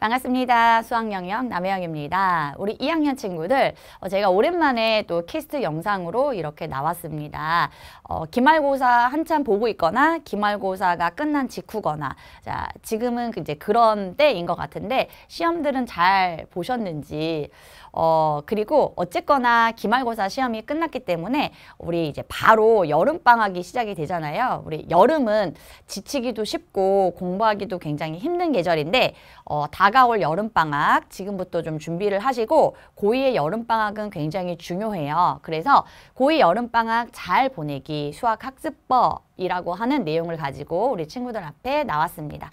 반갑습니다. 수학영역 남혜영입니다. 우리 2학년 친구들 어, 제가 오랜만에 또 키스트 영상으로 이렇게 나왔습니다. 어, 기말고사 한참 보고 있거나 기말고사가 끝난 직후거나 자 지금은 이제 그런 때인 것 같은데 시험들은 잘 보셨는지 어, 그리고 어쨌거나 기말고사 시험이 끝났기 때문에 우리 이제 바로 여름방학이 시작이 되잖아요. 우리 여름은 지치기도 쉽고 공부하기도 굉장히 힘든 계절인데 어, 다 다가올 여름방학 지금부터 좀 준비를 하시고 고2의 여름방학은 굉장히 중요해요. 그래서 고2 여름방학 잘 보내기 수학학습법이라고 하는 내용을 가지고 우리 친구들 앞에 나왔습니다.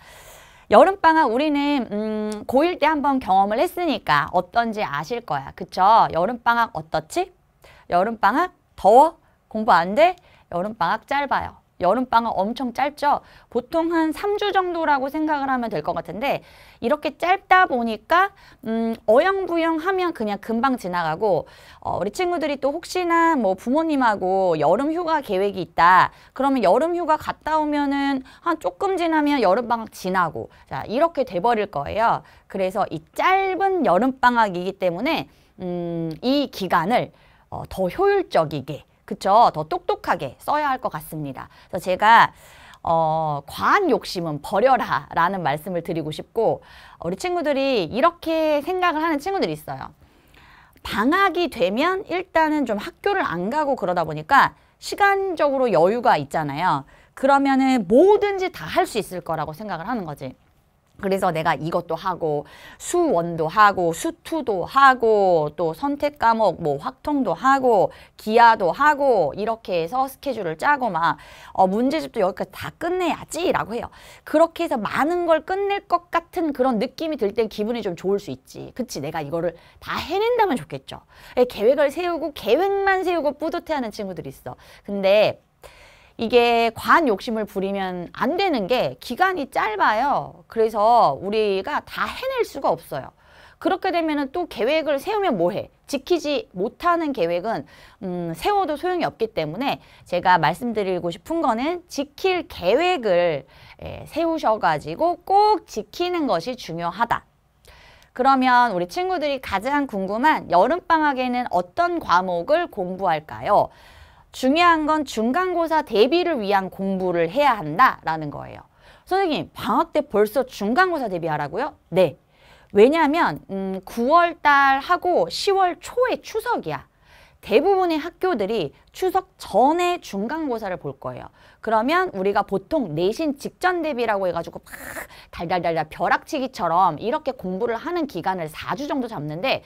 여름방학 우리는 음, 고1 때 한번 경험을 했으니까 어떤지 아실 거야. 그쵸? 여름방학 어떻지? 여름방학 더워? 공부 안 돼? 여름방학 짧아요. 여름방학 엄청 짧죠? 보통 한 3주 정도라고 생각을 하면 될 것 같은데 이렇게 짧다 보니까 음, 어영부영 하면 그냥 금방 지나가고 어, 우리 친구들이 또 혹시나 뭐 부모님하고 여름휴가 계획이 있다 그러면 여름휴가 갔다 오면은 한 조금 지나면 여름방학 지나고 자 이렇게 돼버릴 거예요 그래서 이 짧은 여름방학이기 때문에 음, 이 기간을 어, 더 효율적이게 그쵸? 더 똑똑하게 써야 할 것 같습니다. 그래서 제가 어, 과한 욕심은 버려라 라는 말씀을 드리고 싶고 우리 친구들이 이렇게 생각을 하는 친구들이 있어요. 방학이 되면 일단은 좀 학교를 안 가고 그러다 보니까 시간적으로 여유가 있잖아요. 그러면은 뭐든지 다 할 수 있을 거라고 생각을 하는 거지. 그래서 내가 이것도 하고 수원도 하고 수투도 하고 또 선택 과목 뭐 확통도 하고 기아도 하고 이렇게 해서 스케줄을 짜고 막 어, 문제집도 여기까지 다 끝내야지 라고 해요. 그렇게 해서 많은 걸 끝낼 것 같은 그런 느낌이 들 땐 기분이 좀 좋을 수 있지. 그치 내가 이거를 다 해낸다면 좋겠죠. 예, 계획을 세우고 계획만 세우고 뿌듯해하는 친구들이 있어. 근데 이게 과한 욕심을 부리면 안 되는 게 기간이 짧아요. 그래서 우리가 다 해낼 수가 없어요. 그렇게 되면 또 계획을 세우면 뭐해? 지키지 못하는 계획은 음, 세워도 소용이 없기 때문에 제가 말씀드리고 싶은 거는 지킬 계획을 예, 세우셔가지고 꼭 지키는 것이 중요하다. 그러면 우리 친구들이 가장 궁금한 여름방학에는 어떤 과목을 공부할까요? 중요한 건 중간고사 대비를 위한 공부를 해야 한다라는 거예요. 선생님, 방학 때 벌써 중간고사 대비하라고요? 네. 왜냐하면 음, 9월 달하고 10월 초에 추석이야. 대부분의 학교들이 추석 전에 중간고사를 볼 거예요. 그러면 우리가 보통 내신 직전 대비라고 해가지고 막 달달달달 벼락치기처럼 이렇게 공부를 하는 기간을 4주 정도 잡는데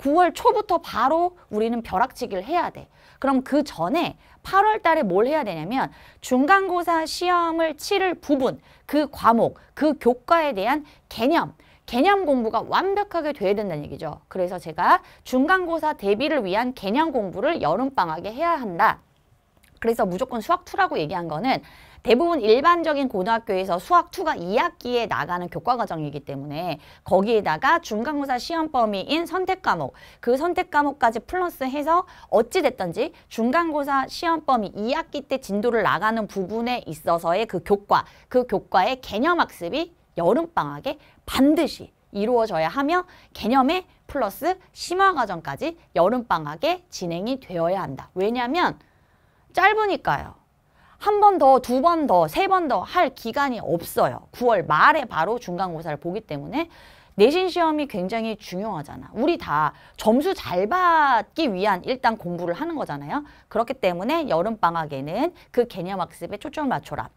9월 초부터 바로 우리는 벼락치기를 해야 돼. 그럼 그 전에 8월 달에 뭘 해야 되냐면 중간고사 시험을 치를 부분, 그 과목, 그 교과에 대한 개념, 개념 공부가 완벽하게 돼야 된다는 얘기죠. 그래서 제가 중간고사 대비를 위한 개념 공부를 여름방학에 해야 한다. 그래서 무조건 수학2라고 얘기한 거는 대부분 일반적인 고등학교에서 수학 투가이학기에 나가는 교과 과정이기 때문에 거기에다가 중간고사 시험 범위인 선택 과목 그 선택 과목까지 플러스해서 어찌 됐든지 중간고사 시험 범위 이학기때 진도를 나가는 부분에 있어서의 그 교과 그 교과의 개념 학습이 여름방학에 반드시 이루어져야 하며 개념에 플러스 심화 과정까지 여름방학에 진행이 되어야 한다. 왜냐하면 짧으니까요. 한번 더, 두 번 더, 세 번 더 할 기간이 없어요. 9월 말에 바로 중간고사를 보기 때문에 내신 시험이 굉장히 중요하잖아. 우리 다 점수 잘 받기 위한 일단 공부를 하는 거잖아요. 그렇기 때문에 여름방학에는 그 개념 학습에 초점을 맞춰라.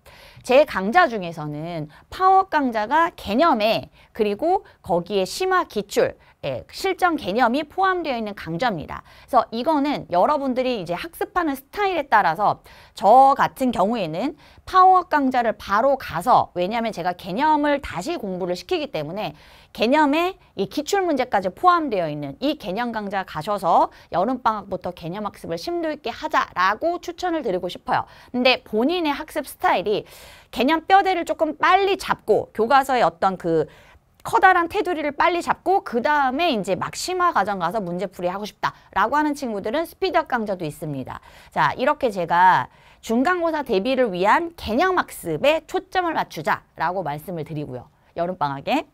제 강좌 중에서는 파워 강좌가 개념에 그리고 거기에 심화 기출 예, 실전 개념이 포함되어 있는 강좌입니다. 그래서 이거는 여러분들이 이제 학습하는 스타일에 따라서 저 같은 경우에는 파워 강좌를 바로 가서 왜냐하면 제가 개념을 다시 공부를 시키기 때문에 개념에 이 기출문제까지 포함되어 있는 이 개념 강좌 가셔서 여름방학부터 개념 학습을 심도 있게 하자라고 추천을 드리고 싶어요. 근데 본인의 학습 스타일이 개념 뼈대를 조금 빨리 잡고 교과서의 어떤 그 커다란 테두리를 빨리 잡고 그 다음에 이제 막 심화 과정 가서 문제풀이 하고 싶다라고 하는 친구들은 스피드업 강좌도 있습니다. 자 이렇게 제가 중간고사 대비를 위한 개념 학습에 초점을 맞추자라고 말씀을 드리고요. 여름방학에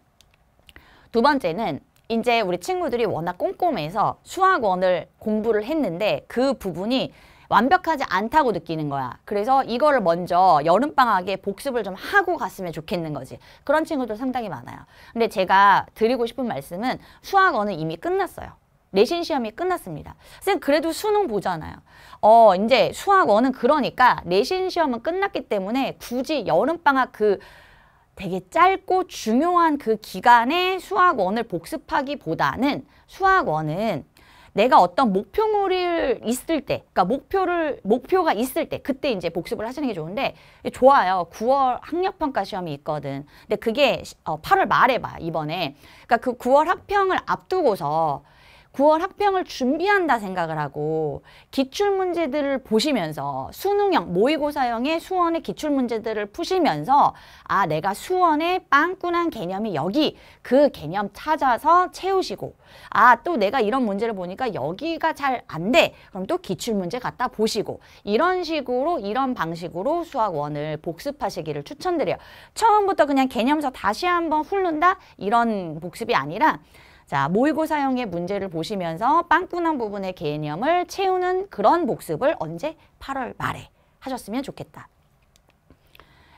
두 번째는 이제 우리 친구들이 워낙 꼼꼼해서 수학원을 공부를 했는데 그 부분이 완벽하지 않다고 느끼는 거야. 그래서 이거를 먼저 여름방학에 복습을 좀 하고 갔으면 좋겠는 거지. 그런 친구들 상당히 많아요. 근데 제가 드리고 싶은 말씀은 수학원은 이미 끝났어요. 내신 시험이 끝났습니다. 선생님 그래도 수능 보잖아요. 어 이제 수학원은 그러니까 내신 시험은 끝났기 때문에 굳이 여름방학 그 되게 짧고 중요한 그 기간에 수학원을 복습하기보다는 수학원은 내가 어떤 목표물이 있을 때, 그러니까 목표를 목표가 있을 때 그때 이제 복습을 하시는 게 좋은데 좋아요. 9월 학력 평가 시험이 있거든. 근데 그게 8월 어, 말에 봐 이번에. 그러니까 그 9월 학평을 앞두고서 9월 학평을 준비한다 생각을 하고 기출문제들을 보시면서 수능형, 모의고사형의 수원의 기출문제들을 푸시면서 아 내가 수원의 빵꾸난 개념이 여기 그 개념 찾아서 채우시고 아 또 내가 이런 문제를 보니까 여기가 잘 안 돼. 그럼 또 기출문제 갖다 보시고 이런 식으로 이런 방식으로 수학원을 복습하시기를 추천드려요. 처음부터 그냥 개념서 다시 한번 훑는다 이런 복습이 아니라 자, 모의고사형의 문제를 보시면서 빵꾸난 부분의 개념을 채우는 그런 복습을 언제? 8월 말에 하셨으면 좋겠다.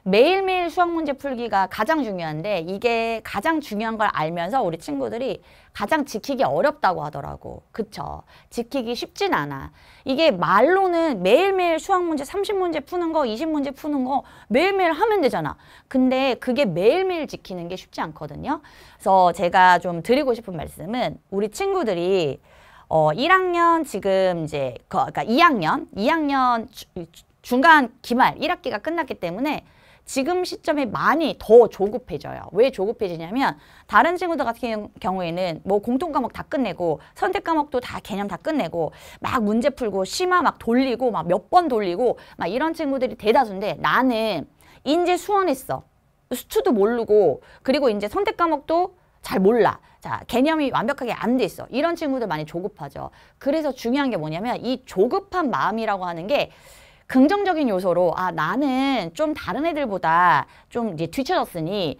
매일매일 수학 문제 풀기가 가장 중요한데 이게 가장 중요한 걸 알면서 우리 친구들이 가장 지키기 어렵다고 하더라고. 그쵸? 지키기 쉽진 않아. 이게 말로는 매일매일 수학 문제 30문제 푸는 거, 20문제 푸는 거 매일매일 하면 되잖아. 근데 그게 매일매일 지키는 게 쉽지 않거든요. 그래서 제가 좀 드리고 싶은 말씀은 우리 친구들이 어 1학년 지금 이제 그러니까 2학년, 2학년 주, 중간 기말 1학기가 끝났기 때문에 지금 시점에 많이 더 조급해져요. 왜 조급해지냐면 다른 친구들 같은 경우에는 뭐 공통 과목 다 끝내고 선택 과목도 다 개념 다 끝내고 막 문제 풀고 심화 막 돌리고 막 몇 번 돌리고 막 이런 친구들이 대다수인데 나는 인제 수원했어. 수투도 모르고 그리고 이제 선택 과목도 잘 몰라. 자, 개념이 완벽하게 안 돼 있어. 이런 친구들 많이 조급하죠. 그래서 중요한 게 뭐냐면 이 조급한 마음이라고 하는 게 긍정적인 요소로 아 나는 좀 다른 애들보다 좀 이제 뒤쳐졌으니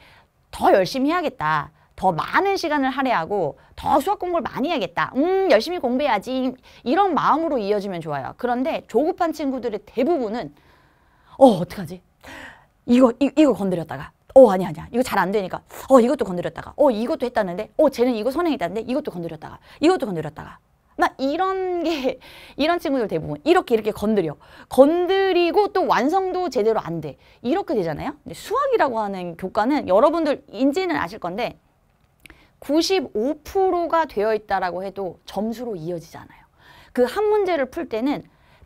더 열심히 해야겠다. 더 많은 시간을 할애하고 더 수학 공부를 많이 해야겠다. 음 열심히 공부해야지 이런 마음으로 이어지면 좋아요. 그런데 조급한 친구들의 대부분은 어 어떡하지? 이거 이, 이거 건드렸다가 어 아니 아니야 이거 잘 안 되니까 어 이것도 건드렸다가 어 이것도 했다는데 어 쟤는 이거 선행했다는데 이것도 건드렸다가 이것도 건드렸다가 나 이런 게 이런 친구들 대부분 이렇게 이렇게 건드려. 건드리고 또 완성도 제대로 안 돼. 이렇게 되잖아요. 근데 수학이라고 하는 교과는 여러분들 인지는 아실 건데 95%가 되어 있다라고 해도 점수로 이어지잖아요그 한 문제를 풀 때는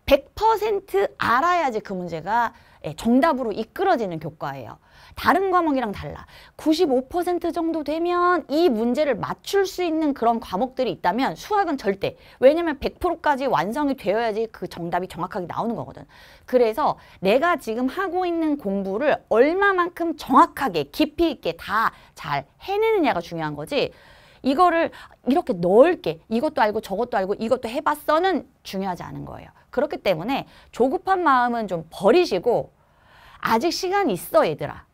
100% 알아야지 그 문제가 예, 정답으로 이끌어지는 교과예요. 다른 과목이랑 달라. 95% 정도 되면 이 문제를 맞출 수 있는 그런 과목들이 있다면 수학은 절대. 왜냐면 100%까지 완성이 되어야지 그 정답이 정확하게 나오는 거거든. 그래서 내가 지금 하고 있는 공부를 얼마만큼 정확하게 깊이 있게 다 잘 해내느냐가 중요한 거지. 이거를 이렇게 넓게 이것도 알고 저것도 알고 이것도 해봤어는 중요하지 않은 거예요. 그렇기 때문에 조급한 마음은 좀 버리시고 아직 시간 있어 얘들아.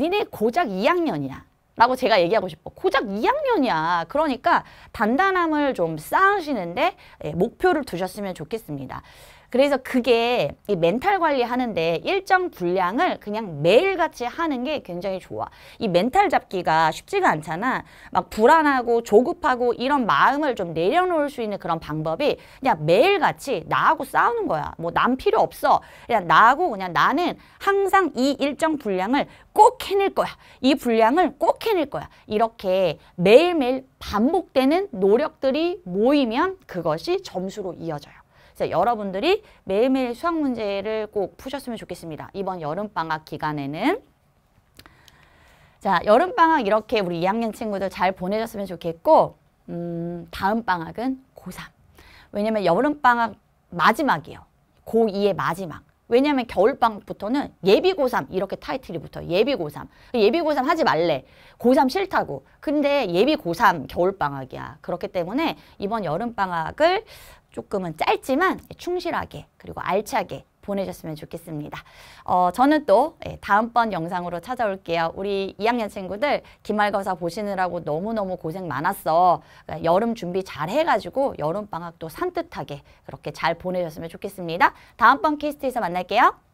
니네 고작 2학년이야. 라고 제가 얘기하고 싶어. 고작 2학년이야. 그러니까 단단함을 좀 쌓으시는데 예, 목표를 두셨으면 좋겠습니다. 그래서 그게 이 멘탈 관리하는데 일정 분량을 그냥 매일같이 하는 게 굉장히 좋아. 이 멘탈 잡기가 쉽지가 않잖아. 막 불안하고 조급하고 이런 마음을 좀 내려놓을 수 있는 그런 방법이 그냥 매일같이 나하고 싸우는 거야. 뭐남 필요 없어. 그냥 나하고 그냥 나는 항상 이 일정 분량을 꼭 해낼 거야. 이 분량을 꼭 해낼 거야. 이렇게 매일매일 반복되는 노력들이 모이면 그것이 점수로 이어져요. 진 여러분들이 매일매일 수학 문제를 꼭 푸셨으면 좋겠습니다. 이번 여름방학 기간에는 자 여름방학 이렇게 우리 2학년 친구들 잘 보내셨으면 좋겠고 음, 다음 방학은 고3 왜냐면 여름방학 마지막이에요. 고2의 마지막 왜냐하면 겨울방부터는 예비고삼 이렇게 타이틀이 붙어 예비고삼. 예비고삼 하지 말래. 고삼 싫다고. 근데 예비고삼 겨울방학이야. 그렇기 때문에 이번 여름방학을 조금은 짧지만 충실하게 그리고 알차게 보내셨으면 좋겠습니다. 어, 저는 또 예, 다음번 영상으로 찾아올게요. 우리 2학년 친구들 기말고사 보시느라고 너무너무 고생 많았어. 그러니까 여름 준비 잘 해가지고 여름방학도 산뜻하게 그렇게 잘 보내셨으면 좋겠습니다. 다음번 키스트에서 만날게요.